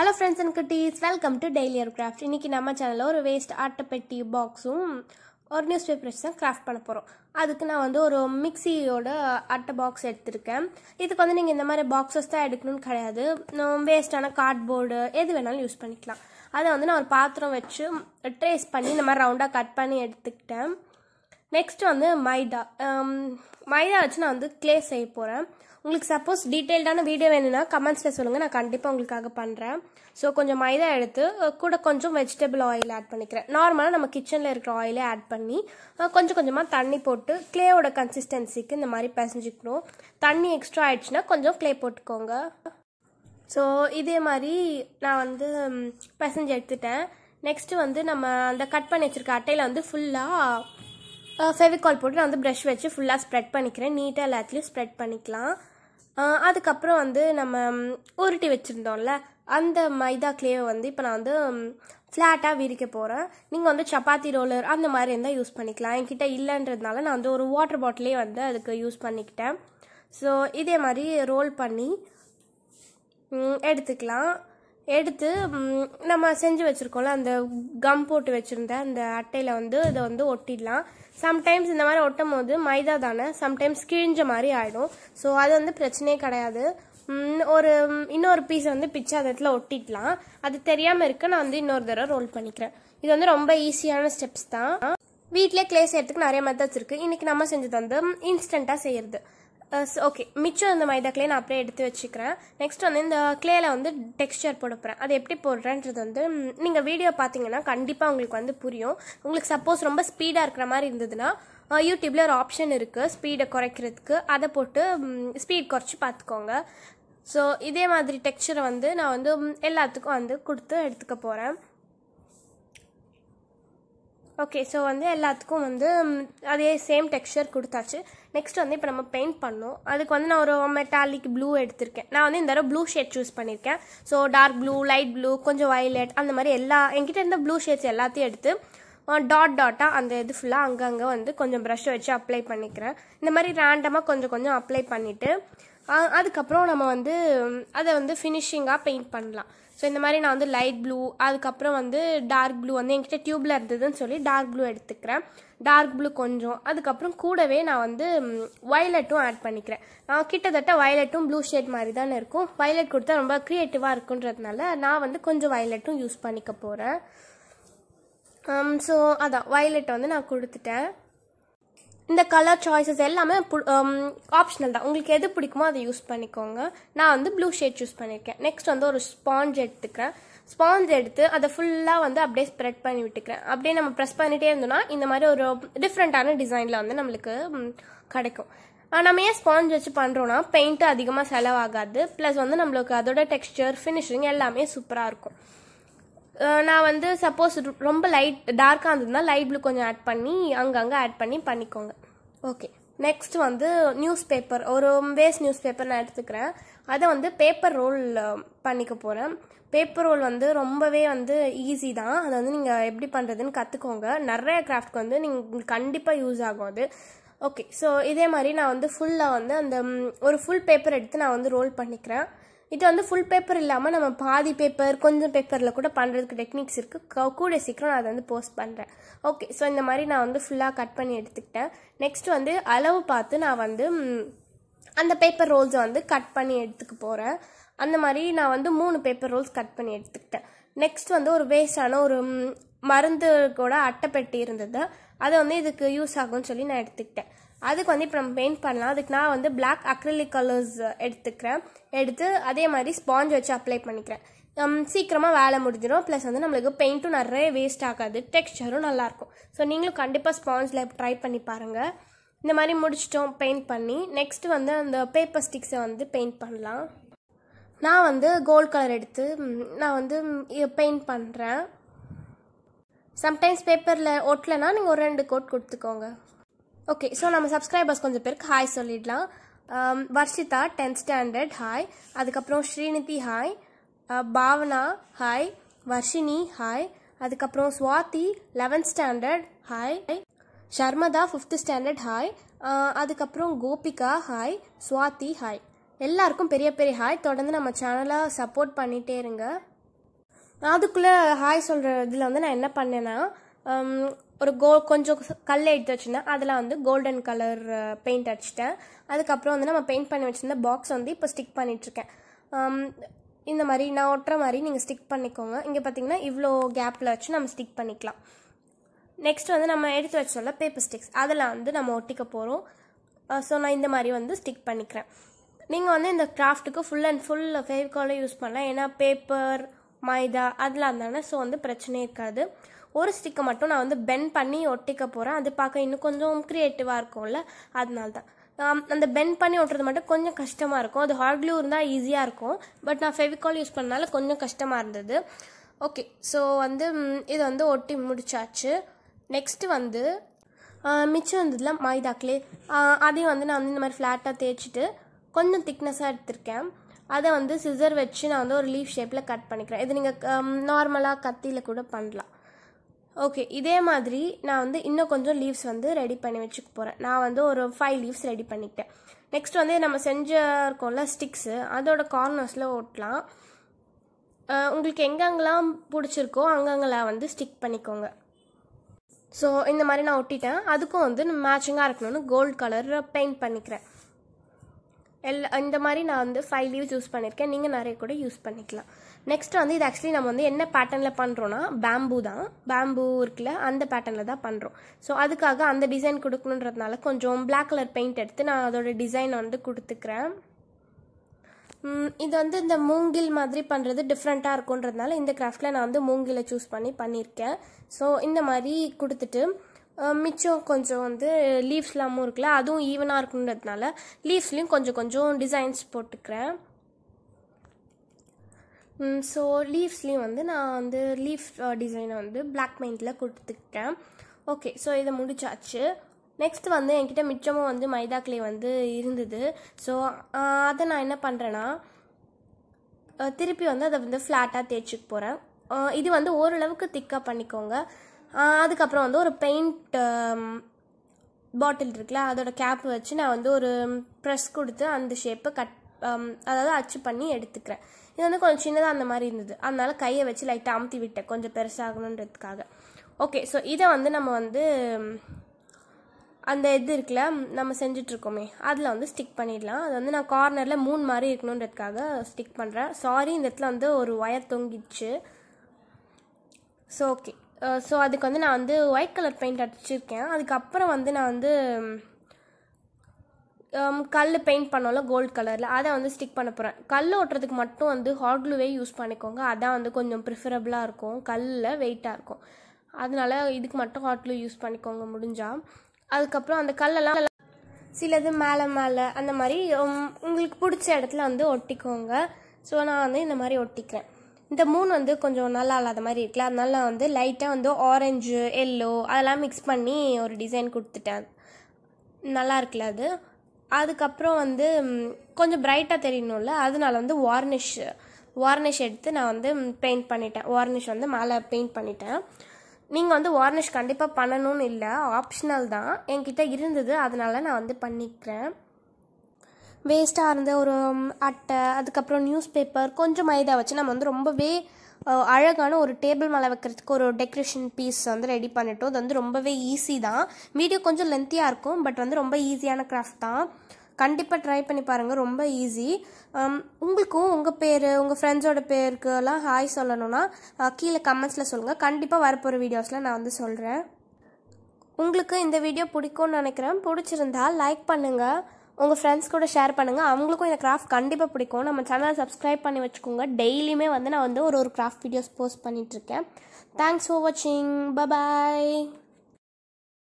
hello friends and குட்டீஸ் welcome to daily air craft இன்றைக்கி நம்ம சேனலில் ஒரு வேஸ்ட் ஆட்டைப்பெட்டி பாக்ஸும் ஒரு நியூஸ் பேப்பர்ஸ் தான் கிராஃப்ட் பண்ண போகிறோம் அதுக்கு நான் வந்து ஒரு மிக்சியோட அட்டை பாக்ஸ் எடுத்திருக்கேன் இதுக்கு வந்து நீங்கள் இந்த மாதிரி பாக்ஸஸ் தான் எடுக்கணும்னு கிடையாது வேஸ்டான கார்ட்போர்டு எது வேணாலும் யூஸ் பண்ணிக்கலாம் அதை வந்து நான் ஒரு பாத்திரம் வச்சு ட்ரேஸ் பண்ணி இந்த மாதிரி ரவுண்டாக கட் பண்ணி எடுத்துக்கிட்டேன் நெக்ஸ்ட் வந்து மைதா மைதா வச்சு நான் வந்து கிளே செய்ய போகிறேன் உங்களுக்கு சப்போஸ் டீட்டெயில்டான வீடியோ வேணும்னா கமெண்ட்ஸில் சொல்லுங்கள் நான் கண்டிப்பாக உங்களுக்காக பண்ணுறேன் ஸோ கொஞ்சம் மைதா எடுத்து கூட கொஞ்சம் வெஜிடபிள் ஆயில் ஆட் பண்ணிக்கிறேன் நார்மலாக நம்ம கிச்சனில் இருக்கிற ஆயிலே ஆட் பண்ணி கொஞ்சம் கொஞ்சமாக தண்ணி போட்டு கிளேவோட கன்சிஸ்டன்சிக்கு இந்த மாதிரி பிசைஞ்சிக்கணும் தண்ணி எக்ஸ்ட்ரா ஆயிடுச்சுன்னா கொஞ்சம் கிளே போட்டுக்கோங்க ஸோ இதே மாதிரி நான் வந்து பிசைஞ்சு எடுத்துட்டேன் நெக்ஸ்ட்டு வந்து நம்ம அந்த கட் பண்ணி வச்சுருக்க அட்டையில் வந்து ஃபுல்லாக ஃபெவிகால் போட்டு நான் வந்து ப்ரஷ் வச்சு ஃபுல்லாக ஸ்ப்ரெட் பண்ணிக்கிறேன் நீட்டாக எல்லாத்துலேயும் ஸ்ப்ரெட் பண்ணிக்கலாம் அதுக்கப்புறம் வந்து நம்ம உருட்டி வச்சுருந்தோம்ல அந்த மைதா கிளேவை வந்து இப்போ நான் வந்து ஃப்ளாட்டாக விரிக்க போகிறேன் நீங்கள் வந்து சப்பாத்தி ரோலர் அந்த மாதிரி இருந்தால் யூஸ் பண்ணிக்கலாம் என்கிட்ட இல்லைன்றதுனால நான் வந்து ஒரு வாட்டர் பாட்டிலே வந்து அதுக்கு யூஸ் பண்ணிக்கிட்டேன் ஸோ இதே மாதிரி ரோல் பண்ணி எடுத்துக்கலாம் எடுத்து நம்ம செஞ்சு வச்சுருக்கோம்ல அந்த கம் போட்டு வச்சுருந்த அந்த அட்டையில் வந்து இதை வந்து ஒட்டிடலாம் சம்டைம்ஸ் இந்த மாதிரி ஒட்டும் போது மைதா தானே சம்டைம்ஸ் கிழிஞ்ச மாதிரி ஆகிடும் ஸோ அது வந்து பிரச்சனையே கிடையாது ஒரு இன்னொரு பீஸ் வந்து பிச்சு அந்த இடத்துல ஒட்டிக்கலாம் அது தெரியாமல் இருக்க நான் வந்து இன்னொரு தடவை ரோல் பண்ணிக்கிறேன் இது வந்து ரொம்ப ஈஸியான ஸ்டெப்ஸ் தான் வீட்டிலே கிளே செய்கிறதுக்கு நிறைய மெத்தட்ஸ் இருக்குது இன்றைக்கி நம்ம செஞ்சது வந்து இன்ஸ்டண்டாக செய்கிறது ஓகே மிச்சம் இந்த மைதா கிளே நான் அப்படியே எடுத்து வச்சுக்கிறேன் நெக்ஸ்ட் வந்து இந்த கிளேல வந்து டெக்ஸ்டர் போட அது எப்படி போடுறேன்றது வந்து நீங்கள் வீடியோ பார்த்தீங்கன்னா கண்டிப்பாக உங்களுக்கு வந்து புரியும் உங்களுக்கு சப்போஸ் ரொம்ப ஸ்பீடாக இருக்கிற மாதிரி இருந்ததுன்னா யூடியூப்பில் ஒரு ஆப்ஷன் இருக்குது ஸ்பீடை குறைக்கிறதுக்கு அதை போட்டு ஸ்பீட் குறைச்சி பார்த்துக்கோங்க ஸோ இதே மாதிரி டெக்ஸ்சரை வந்து நான் வந்து எல்லாத்துக்கும் வந்து கொடுத்து எடுத்துக்க போகிறேன் ஓகே ஸோ வந்து எல்லாத்துக்கும் வந்து அதே சேம் டெக்ஸ்சர் கொடுத்தாச்சு நெக்ஸ்ட் வந்து இப்போ நம்ம பெயிண்ட் பண்ணோம் அதுக்கு வந்து நான் ஒரு மெட்டாலிக் ப்ளூ எடுத்திருக்கேன் நான் வந்து இந்த தடவை ப்ளூ ஷேட் சூஸ் பண்ணியிருக்கேன் so dark blue light blue கொஞ்சம் வயலட் அந்த மாதிரி எல்லா என்கிட்ட இருந்த ப்ளூ ஷேட்ஸ் எல்லாத்தையும் எடுத்து டாட் டாட்டாக அந்த இது ஃபுல்லாக அங்கங்கே வந்து கொஞ்சம் ப்ரஷ் வச்சு அப்ளை பண்ணிக்கிறேன் இந்த மாதிரி ரேண்டமாக கொஞ்சம் கொஞ்சம் அப்ளை பண்ணிவிட்டு அதுக்கப்புறம் நம்ம வந்து அதை வந்து ஃபினிஷிங்காக பெயிண்ட் பண்ணலாம் ஸோ இந்த மாதிரி நான் வந்து லைட் ப்ளூ அதுக்கப்புறம் வந்து டார்க் ப்ளூ வந்து என்கிட்ட டியூப்பில் இருந்ததுன்னு சொல்லி டார்க் ப்ளூ எடுத்துக்கிறேன் டார்க் ப்ளூ கொஞ்சம் அதுக்கப்புறம் கூடவே நான் வந்து வயலட்டும் ஆட் பண்ணிக்கிறேன் நான் கிட்டத்தட்ட வயலட்டும் ப்ளூ ஷேட் மாதிரி தானே இருக்கும் வயலட் கொடுத்தா ரொம்ப க்ரியேட்டிவாக இருக்குன்றதுனால நான் வந்து கொஞ்சம் வயலட்டும் யூஸ் பண்ணிக்க போகிறேன் ஸோ um, அதான் வயலட் வந்து நான் கொடுத்துட்டேன் இந்த கலர் சாய்ஸஸ் எல்லாமே ஆப்ஷனல் um, தான் உங்களுக்கு எது பிடிக்குமோ அதை யூஸ் பண்ணிக்கோங்க நான் வந்து ப்ளூ ஷேட் சூஸ் பண்ணியிருக்கேன் நெக்ஸ்ட் வந்து ஒரு ஸ்பாஞ்ச் எடுத்துக்கிறேன் ஸ்பாஞ்ச் எடுத்து அதை ஃபுல்லாக வந்து அப்படியே ஸ்ப்ரெட் பண்ணி விட்டுக்கிறேன் அப்படியே நம்ம ப்ரெஸ் பண்ணிகிட்டே இருந்தோம்னா இந்த மாதிரி ஒரு டிஃப்ரெண்ட்டான டிசைனில் வந்து நம்மளுக்கு கிடைக்கும் நம்ம ஏன் ஸ்பாஞ்ச் வச்சு பண்ணுறோன்னா பெயிண்ட்டு அதிகமாக செலவாகாது ப்ளஸ் வந்து நம்மளுக்கு அதோட டெக்ஸ்டர் ஃபினிஷிங் எல்லாமே சூப்பராக இருக்கும் நான் வந்து சப்போஸ் ரொம்ப லைட் டார்க்காக இருந்ததுனா லைட் ப்ளூ கொஞ்சம் ஆட் பண்ணி அங்கங்கே ஆட் பண்ணி பண்ணிக்கோங்க ஓகே நெக்ஸ்ட் வந்து நியூஸ் பேப்பர் ஒரு வேஸ்ட் நியூஸ் பேப்பர் நான் எடுத்துக்கிறேன் அதை வந்து பேப்பர் ரோல் பண்ணிக்க போகிறேன் பேப்பர் ரோல் வந்து ரொம்பவே வந்து ஈஸி தான் அதை வந்து நீங்கள் எப்படி பண்ணுறதுன்னு கற்றுக்கோங்க நிறைய கிராஃப்ட்க்கு வந்து நீங்கள் கண்டிப்பாக யூஸ் ஆகும் அது ஓகே ஸோ இதே மாதிரி நான் வந்து ஃபுல்லாக வந்து அந்த ஒரு ஃபுல் பேப்பர் எடுத்து நான் வந்து ரோல் பண்ணிக்கிறேன் இது வந்து ஃபுல் பேப்பர் இல்லாமல் நம்ம பாதி பேப்பர் கொஞ்சம் பேப்பரில் கூட பண்ணுறதுக்கு டெக்னிக்ஸ் இருக்குது கூட சீக்கிரம் நான் அதை வந்து போஸ்ட் பண்ணுறேன் ஓகே ஸோ இந்த மாதிரி நான் வந்து ஃபுல்லாக கட் பண்ணி எடுத்துக்கிட்டேன் நெக்ஸ்ட் வந்து அளவு பார்த்து நான் வந்து அந்த பேப்பர் ரோல்ஸை வந்து கட் பண்ணி எடுத்துக்க போகிறேன் அந்த மாதிரி நான் வந்து மூணு பேப்பர் ரோல்ஸ் கட் பண்ணி எடுத்துக்கிட்டேன் நெக்ஸ்ட் வந்து ஒரு வேஸ்டான ஒரு மருந்து கூட அட்டைப்பெட்டி இருந்தது அதை வந்து இதுக்கு யூஸ் ஆகும்னு சொல்லி நான் எடுத்துக்கிட்டேன் அதுக்கு வந்து இப்போ நம்ம பெயிண்ட் பண்ணலாம் அதுக்கு நான் வந்து பிளாக் அக்ரிலிக் கலர்ஸ் எடுத்துக்கிறேன் எடுத்து அதே மாதிரி ஸ்பாஞ்ச் வச்சு அப்ளை பண்ணிக்கிறேன் சீக்கிரமாக வேலை முடிஞ்சிடும் ப்ளஸ் வந்து நம்மளுக்கு பெயிண்ட்டும் நிறைய வேஸ்ட் ஆகாது டெக்ஸ்டரும் நல்லாயிருக்கும் ஸோ நீங்களும் கண்டிப்பாக ஸ்பாஞ்சில் ட்ரை பண்ணி பாருங்கள் இந்த மாதிரி முடிச்சிட்டோம் பெயிண்ட் பண்ணி நெக்ஸ்ட் வந்து அந்த பேப்பர் ஸ்டிக்ஸை வந்து பெயிண்ட் பண்ணலாம் நான் வந்து கோல்ட் கலர் எடுத்து நான் வந்து பெயிண்ட் பண்ணுறேன் சம்டைம்ஸ் பேப்பரில் ஒட்டலைன்னா நீங்கள் ஒரு ரெண்டு கோட் கொடுத்துக்கோங்க ஓகே ஸோ நம்ம சப்ஸ்கிரைபர்ஸ் கொஞ்சம் பேருக்கு ஹாய் சொல்லிடலாம் வர்ஷிதா டென்த் ஸ்டாண்டர்ட் ஹாய் அதுக்கப்புறம் Srinidhi hi Bhavana hi Varshini hi அதுக்கப்புறம் Swathi eleventh standard hi Sharmadha fifth standard hi அதுக்கப்புறம் கோபிகா ஹாய் சுவாதி ஹாய் எல்லாருக்கும் பெரிய பெரிய ஹாய் தொடர்ந்து நம்ம சேனலை சப்போர்ட் பண்ணிகிட்டே இருங்க அதுக்குள்ளே ஹாய் சொல்கிற இதில் வந்து நான் என்ன பண்ணேன்னா um, ஒரு கோ கொஞ்சம் கல் எடுத்து வச்சுருந்தேன் அதில் வந்து கோல்டன் கலர் பெயிண்ட் அடிச்சிட்டேன் அதுக்கப்புறம் வந்து நம்ம பெயிண்ட் பண்ணி வச்சுருந்த பாக்ஸ் வந்து இப்போ ஸ்டிக் பண்ணிகிட்ருக்கேன் இந்த மாதிரி நான் ஒட்டுற மாதிரி நீங்கள் ஸ்டிக் பண்ணிக்கோங்க இங்கே பார்த்தீங்கன்னா இவ்வளோ கேப்பில் வச்சு நம்ம ஸ்டிக் பண்ணிக்கலாம் நெக்ஸ்ட் வந்து நம்ம எடுத்து வச்சோம்ல பேப்பர் ஸ்டிக்ஸ் அதில் வந்து நம்ம ஒட்டிக்க போகிறோம் ஸோ நான் இந்த மாதிரி வந்து ஸ்டிக் பண்ணிக்கிறேன் நீங்கள் வந்து இந்த கிராஃப்ட்டுக்கு ஃபுல் அண்ட் ஃபுல் ஃபெவிகாலே யூஸ் பண்ணலாம் ஏன்னா பேப்பர் மைதா அதெல்லாம் தானே ஸோ வந்து பிரச்சனையே இருக்காது ஒரு ஸ்டிக்கை மட்டும் நான் வந்து பென் பண்ணி ஒட்டிக்க போகிறேன் அது பார்க்க இன்னும் கொஞ்சம் க்ரியேட்டிவாக இருக்கும்ல அதனால தான் அந்த பெண்ட் பண்ணி ஒட்டுறது மட்டும் கொஞ்சம் கஷ்டமாக இருக்கும் அது ஹார்ட் க்ளூ இருந்தால் ஈஸியாக இருக்கும் பட் நான் ஃபெவிகால் யூஸ் பண்ணனால கொஞ்சம் கஷ்டமாக இருந்தது ஓகே ஸோ வந்து இதை வந்து ஒட்டி முடிச்சாச்சு நெக்ஸ்ட்டு வந்து மிச்சம் வந்ததில் மைதாக்கிலே அதையும் வந்து நான் வந்து இந்த மாதிரி ஃப்ளாட்டாக தேய்ச்சிட்டு கொஞ்சம் திக்னஸாக எடுத்திருக்கேன் அதை வந்து சிசர் வச்சு நான் வந்து ஒரு லீஃப் ஷேப்பில் கட் பண்ணிக்கிறேன் இது நீங்கள் நார்மலாக கத்தியில் கூட பண்ணலாம் ஓகே இதே மாதிரி நான் வந்து இன்னும் கொஞ்சம் லீவ்ஸ் வந்து ரெடி பண்ணி வச்சுக்க போகிறேன் நான் வந்து ஒரு ஃபைவ் லீவ்ஸ் ரெடி பண்ணிக்கிட்டேன் நெக்ஸ்ட் வந்து நம்ம செஞ்சிருக்கோம்ல ஸ்டிக்ஸு அதோட கார்னர்ஸில் ஓட்டலாம் உங்களுக்கு எங்கெங்கெல்லாம் பிடிச்சிருக்கோ அங்கங்களை வந்து ஸ்டிக் பண்ணிக்கோங்க ஸோ இந்த மாதிரி நான் ஒட்டிட்டேன் அதுக்கும் வந்து மேட்சிங்காக இருக்கணும்னு கோல்ட் கலர் பெயிண்ட் பண்ணிக்கிறேன் எல் இந்த மாதிரி நான் வந்து ஃபைவ் லீவ்ஸ் யூஸ் பண்ணியிருக்கேன் நீங்கள் நிறைய கூட யூஸ் பண்ணிக்கலாம் நெக்ஸ்ட் வந்து இது ஆக்சுவலி நம்ம வந்து என்ன பேட்டர்னில் பண்ணுறோன்னா பேம்பு தான் பேம்பு இருக்குல்ல அந்த பேட்டர்னில் தான் பண்ணுறோம் ஸோ அதுக்காக அந்த டிசைன் கொடுக்கணுன்றதுனால கொஞ்சம் பிளாக் கலர் பெயிண்ட் எடுத்து நான் அதோட டிசைன் வந்து கொடுத்துக்கிறேன் இது வந்து இந்த மூங்கில் மாதிரி பண்ணுறது டிஃப்ரெண்ட்டாக இருக்குன்றதுனால இந்த கிராஃப்டில் நான் வந்து மூங்கிலை சூஸ் பண்ணி பண்ணியிருக்கேன் ஸோ இந்த மாதிரி கொடுத்துட்டு மிச்சம் கொஞ்சம் வந்து லீவ்ஸ்லாமும் இருக்குல்ல அதுவும் ஈவனாக இருக்குன்றதுனால லீவ்ஸ்லேயும் கொஞ்சம் கொஞ்சம் டிசைன்ஸ் போட்டுக்கிறேன் ஸோ லீவ்ஸ்லேயும் வந்து நான் வந்து லீஃப் டிசைனை வந்து பிளாக் மைண்டில் கொடுத்துக்கிட்டேன் ஓகே ஸோ இதை முடிச்சாச்சு நெக்ஸ்ட் வந்து என்கிட்ட மிச்சமும் வந்து மைதா கிளே வந்து இருந்தது ஸோ அதை நான் என்ன பண்ணுறேன்னா திருப்பி வந்து அதை வந்து ஃப்ளாட்டாக தேய்ச்சிக்க போகிறேன் இது வந்து ஓரளவுக்கு திக்காக பண்ணிக்கோங்க அதுக்கப்புறம் வந்து ஒரு பெயிண்ட் பாட்டில் um, இருக்குல்ல அதோட கேப் வச்சு நான் வந்து ஒரு ப்ரெஸ் கொடுத்து அந்த ஷேப்பை கட் um, அதாவது அச்சு பண்ணி எடுத்துக்கிறேன் இது வந்து கொஞ்சம் சின்னதாக அந்த மாதிரி இருந்தது அதனால கையை வச்சு லைட்டாக அமுத்தி விட்டேன் கொஞ்சம் பெருசாகணுன்றதுக்காக ஓகே ஸோ இதை வந்து நம்ம வந்து um, அந்த இது இருக்குல்ல நம்ம செஞ்சிட்ருக்கோமே அதில் வந்து ஸ்டிக் பண்ணிடலாம் அது வந்து நான் கார்னரில் மூணு மாதிரி இருக்கணுன்றதுக்காக ஸ்டிக் பண்ணுறேன் சாரி இந்த இடத்துல வந்து ஒரு ஒயர் தொங்கிடுச்சு ஸோ ஓகே ஸோ அதுக்கு வந்து நான் வந்து ஒயிட் கலர் பெயிண்ட் அடிச்சிருக்கேன் அதுக்கப்புறம் வந்து நான் வந்து கல் பெயிண்ட் பண்ணோம்ல கோல்டு கலரில் அதை வந்து ஸ்டிக் பண்ண போகிறேன் கல் ஓட்டுறதுக்கு மட்டும் வந்து ஹாட் க்ளூவே யூஸ் பண்ணிக்கோங்க அதான் வந்து கொஞ்சம் ப்ரிஃபரபிளாக இருக்கும் கல்லில் வெயிட்டாக இருக்கும் அதனால இதுக்கு மட்டும் ஹாட் க்ளூ யூஸ் பண்ணிக்கோங்க முடிஞ்சால் அதுக்கப்புறம் அந்த கல்லெல்லாம் சிலது மேலே மேலே அந்த மாதிரி உங்களுக்கு பிடிச்ச இடத்துல வந்து ஒட்டிக்கோங்க ஸோ நான் வந்து இந்த மாதிரி ஒட்டிக்கிறேன் இந்த மூணு வந்து கொஞ்சம் நல்லா இல்லாத மாதிரி இருக்குல்ல அதனால நான் வந்து லைட்டாக வந்து ஆரஞ்சு எல்லோ அதெல்லாம் மிக்ஸ் பண்ணி ஒரு டிசைன் கொடுத்துட்டேன் நல்லா இருக்குல்ல அது அதுக்கப்புறம் வந்து கொஞ்சம் ப்ரைட்டாக தெரியணும்ல அதனால வந்து வார்னிஷ் வார்னிஷ் எடுத்து நான் வந்து பெயிண்ட் பண்ணிட்டேன் வார்னிஷ் வந்து மேலே பெயிண்ட் பண்ணிட்டேன் நீங்கள் வந்து வார்னிஷ் கண்டிப்பாக பண்ணணும்னு இல்லை ஆப்ஷனல் தான் என்கிட்ட இருந்தது அதனால நான் வந்து பண்ணிக்கிறேன் வேஸ்ட்டாக இருந்த ஒரு அட்டை அதுக்கப்புறம் நியூஸ் பேப்பர் கொஞ்சம் மைதா வச்சு நம்ம வந்து ரொம்பவே அழகான ஒரு டேபிள் மேலே வைக்கிறதுக்கு ஒரு டெக்கரேஷன் பீஸ் வந்து ரெடி பண்ணிட்டோம் அது வந்து ரொம்பவே ஈஸி தான் வீடியோ கொஞ்சம் லென்த்தியாக இருக்கும் பட் வந்து ரொம்ப ஈஸியான கிராஃப்ட் தான் கண்டிப்பாக ட்ரை பண்ணி பாருங்கள் ரொம்ப ஈஸி உங்களுக்கும் உங்கள் பேர் உங்கள் ஃப்ரெண்ட்ஸோட பேருக்கெல்லாம் ஹாய் சொல்லணும்னா கீழே கமெண்ட்ஸில் சொல்லுங்கள் கண்டிப்பாக வரப்போகிற வீடியோஸில் நான் வந்து சொல்கிறேன் உங்களுக்கு இந்த வீடியோ பிடிக்கும்னு நினைக்கிறேன் பிடிச்சிருந்தா லைக் பண்ணுங்கள் உங்கள் ஃப்ரெண்ட்ஸ் கூட ஷேர் பண்ணுங்கள் அவங்களுக்கும் இந்த கிராஃப்ட் கண்டிப்பாக பிடிக்கும் நம்ம சேனலை சப்ஸ்கிரைப் பண்ணி வச்சுக்கோங்க டெய்லியுமே வந்து நான் வந்து ஒரு ஒரு கிராஃப்ட் வீடியோஸ் போஸ்ட் பண்ணிகிட்ருக்கேன் தேங்க்ஸ் ஃபார் வாட்சிங் பபாய்